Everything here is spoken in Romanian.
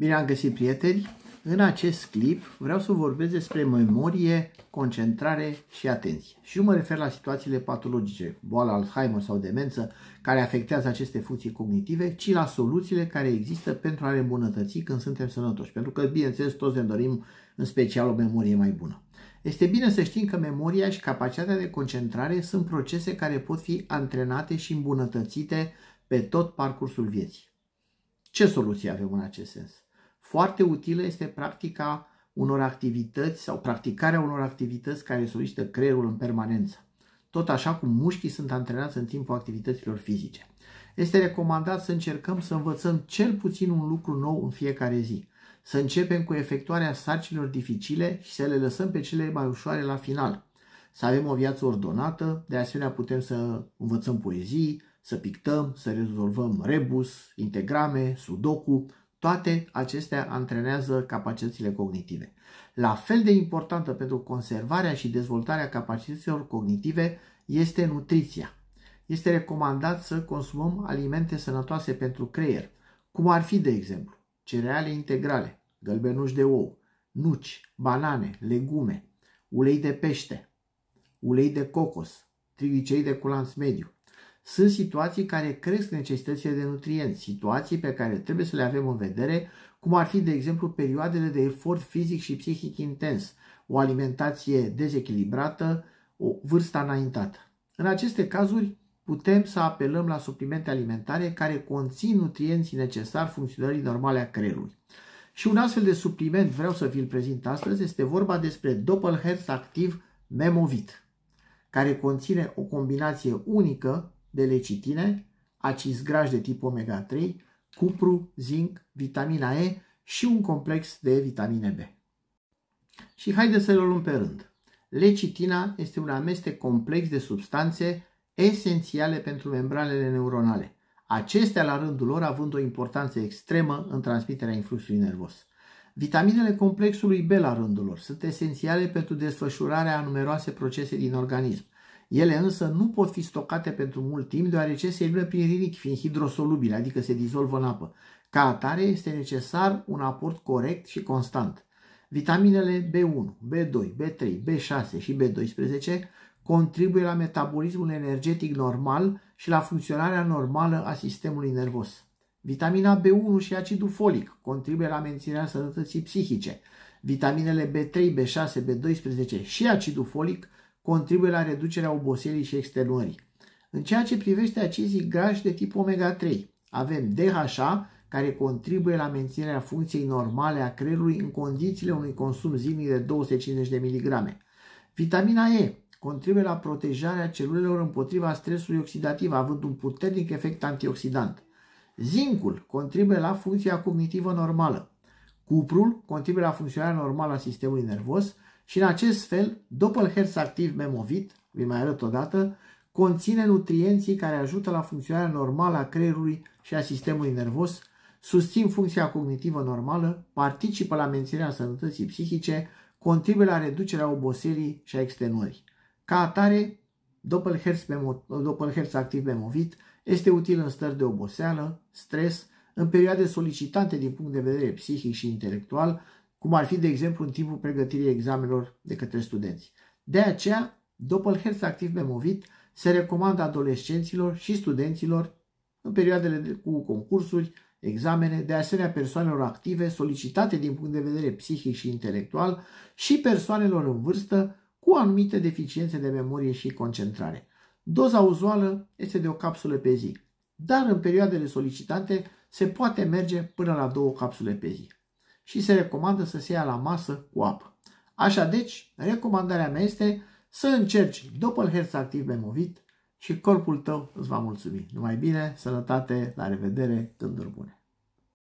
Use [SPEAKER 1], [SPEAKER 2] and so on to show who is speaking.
[SPEAKER 1] Bine am găsit, prieteni! În acest clip vreau să vorbesc despre memorie, concentrare și atenție. Și nu mă refer la situațiile patologice, boala Alzheimer sau demență, care afectează aceste funcții cognitive, ci la soluțiile care există pentru a le îmbunătăți când suntem sănătoși. Pentru că, bineînțeles, toți ne dorim în special o memorie mai bună. Este bine să știm că memoria și capacitatea de concentrare sunt procese care pot fi antrenate și îmbunătățite pe tot parcursul vieții. Ce soluție avem în acest sens? Foarte utilă este practica unor activități sau practicarea unor activități care solicită creierul în permanență. Tot așa cum mușchii sunt antrenați în timpul activităților fizice. Este recomandat să încercăm să învățăm cel puțin un lucru nou în fiecare zi. Să începem cu efectuarea sarcinilor dificile și să le lăsăm pe cele mai ușoare la final. Să avem o viață ordonată, de asemenea putem să învățăm poezii, să pictăm, să rezolvăm rebus, integrame, sudoku, toate acestea antrenează capacitățile cognitive. La fel de importantă pentru conservarea și dezvoltarea capacităților cognitive este nutriția. Este recomandat să consumăm alimente sănătoase pentru creier, cum ar fi, de exemplu, cereale integrale, gălbenuși de ou, nuci, banane, legume, ulei de pește, ulei de cocos, triglicerii de culanț mediu, sunt situații care cresc necesitățile de nutrienți, situații pe care trebuie să le avem în vedere, cum ar fi, de exemplu, perioadele de efort fizic și psihic intens, o alimentație dezechilibrată, o vârstă înaintată. În aceste cazuri, putem să apelăm la suplimente alimentare care conțin nutrienții necesari funcționării normale a creierului. Și un astfel de supliment vreau să vi-l prezint astăzi, este vorba despre Doppelherz activ Memovit, care conține o combinație unică de lecitine, acizi grași de tip omega-3, cupru, zinc, vitamina E și un complex de vitamine B. Și haideți să le luăm pe rând. Lecitina este un amestec complex de substanțe esențiale pentru membranele neuronale, acestea la rândul lor având o importanță extremă în transmiterea influxului nervos. Vitaminele complexului B la rândul lor sunt esențiale pentru desfășurarea a numeroase procese din organism, ele însă nu pot fi stocate pentru mult timp, deoarece se elimină prin rinic, fiind hidrosolubile, adică se dizolvă în apă. Ca atare este necesar un aport corect și constant. Vitaminele B1, B2, B3, B6 și B12 contribuie la metabolismul energetic normal și la funcționarea normală a sistemului nervos. Vitamina B1 și acidul folic contribuie la menținerea sănătății psihice. Vitaminele B3, B6, B12 și acidul folic contribuie la reducerea oboselii și extenuării. În ceea ce privește acizii grași de tip omega-3, avem DHA, care contribuie la menținerea funcției normale a creierului în condițiile unui consum zilnic de 250 de mg. Vitamina E contribuie la protejarea celulelor împotriva stresului oxidativ, având un puternic efect antioxidant. Zincul contribuie la funcția cognitivă normală. Cuprul contribuie la funcționarea normală a sistemului nervos, și în acest fel, Doppelherz activ memovit, vi mai arăt o dată, conține nutrienții care ajută la funcționarea normală a creierului și a sistemului nervos, susțin funcția cognitivă normală, participă la menținerea sănătății psihice, contribuie la reducerea oboselii și a extenuării. Ca atare, Doppelherz, Doppelherz activ memovit este util în stări de oboseală, stres, în perioade solicitante din punct de vedere psihic și intelectual, cum ar fi, de exemplu, în timpul pregătirii examenelor de către studenți. De aceea, Doppelherz activ memovit se recomandă adolescenților și studenților în perioadele cu concursuri, examene, de asemenea persoanelor active solicitate din punct de vedere psihic și intelectual și persoanelor în vârstă cu anumite deficiențe de memorie și concentrare. Doza uzuală este de o capsulă pe zi, dar în perioadele solicitate se poate merge până la două capsule pe zi și se recomandă să se ia la masă cu apă. Așa deci, recomandarea mea este să încerci Doppelherz activ bemovit și corpul tău îți va mulțumi. Numai bine, sănătate, la revedere, gânduri bune!